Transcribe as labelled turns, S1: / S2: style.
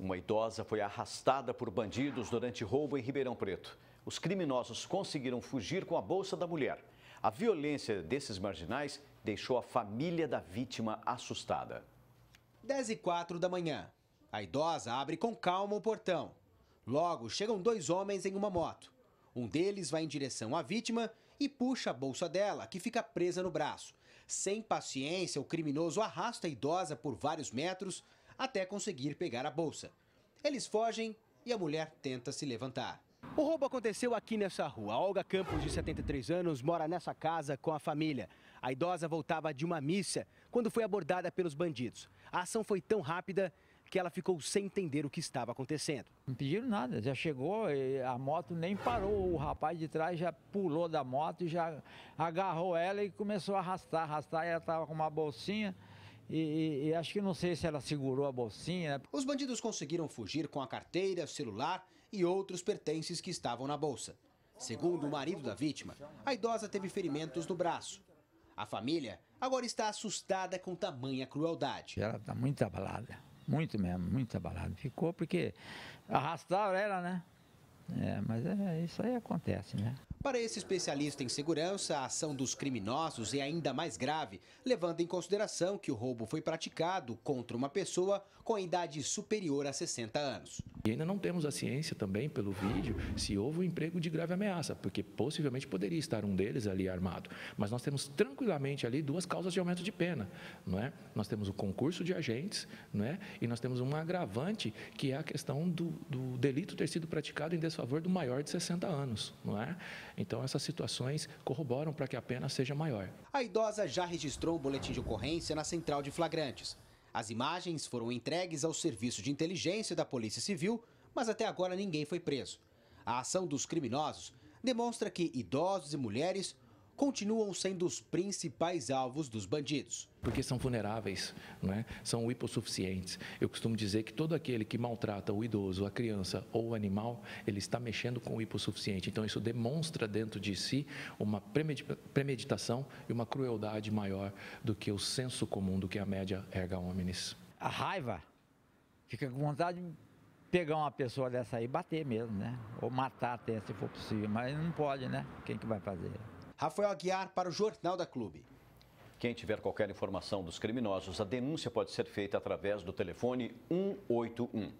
S1: Uma idosa foi arrastada por bandidos durante roubo em Ribeirão Preto. Os criminosos conseguiram fugir com a bolsa da mulher. A violência desses marginais deixou a família da vítima assustada. 10 e 4 da manhã. A idosa abre com calma o portão. Logo, chegam dois homens em uma moto. Um deles vai em direção à vítima e puxa a bolsa dela, que fica presa no braço. Sem paciência, o criminoso arrasta a idosa por vários metros até conseguir pegar a bolsa. Eles fogem e a mulher tenta se levantar. O roubo aconteceu aqui nessa rua. A Olga Campos, de 73 anos, mora nessa casa com a família. A idosa voltava de uma missa quando foi abordada pelos bandidos. A ação foi tão rápida que ela ficou sem
S2: entender o que estava acontecendo. Não pediram nada, já chegou, a moto nem parou, o rapaz de trás já pulou da moto, e já agarrou ela e começou a arrastar, arrastar, ela estava com uma bolsinha e, e, acho que não sei se ela segurou a bolsinha. Né? Os bandidos
S1: conseguiram fugir com a carteira, celular e outros pertences que estavam na bolsa. Segundo o marido da vítima, a idosa teve ferimentos no braço. A família agora está assustada com tamanha crueldade.
S2: Ela está muito abalada, muito mesmo, muito abalada. Ficou porque arrastaram ela, né? É, mas é, isso aí acontece, né?
S1: Para esse especialista em segurança, a ação dos criminosos é ainda mais grave, levando em consideração que o roubo foi praticado contra uma pessoa com idade superior a
S3: 60 anos. E ainda não temos a ciência também, pelo vídeo, se houve um emprego de grave ameaça, porque possivelmente poderia estar um deles ali armado. Mas nós temos tranquilamente ali duas causas de aumento de pena. Não é? Nós temos o concurso de agentes não é? e nós temos um agravante, que é a questão do, do delito ter sido praticado em desfavor do maior de 60 anos. Não é? Então, essas situações corroboram para que a pena seja maior.
S1: A idosa já registrou o boletim de ocorrência na central de flagrantes. As imagens foram entregues ao Serviço de Inteligência da Polícia Civil, mas até agora ninguém foi preso. A ação dos criminosos
S3: demonstra que idosos e mulheres
S1: continuam sendo os principais alvos dos
S3: bandidos. Porque são vulneráveis, né? são hipossuficientes. Eu costumo dizer que todo aquele que maltrata o idoso, a criança ou o animal, ele está mexendo com o hipossuficiente. Então, isso demonstra dentro de si uma premeditação e uma crueldade maior do que o senso comum, do que a média erga omnes. A raiva fica com vontade
S2: de pegar uma pessoa dessa aí e bater mesmo, né? Ou matar até se for possível, mas não pode, né? Quem que vai fazer?
S1: Rafael Aguiar para o Jornal da Clube. Quem tiver qualquer informação dos criminosos, a denúncia pode ser feita através do telefone 181.